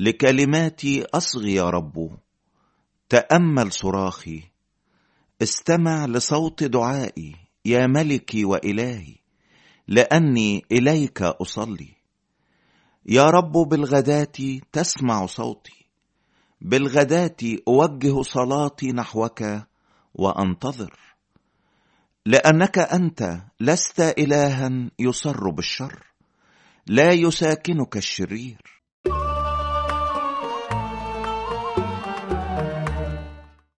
لكلماتي أصغي يا رب تأمل صراخي استمع لصوت دعائي يا ملكي وإلهي لأني إليك أصلي يا رب بالغداة تسمع صوتي بالغداة أوجه صلاتي نحوك وأنتظر لأنك أنت لست إلها يصر بالشر لا يساكنك الشرير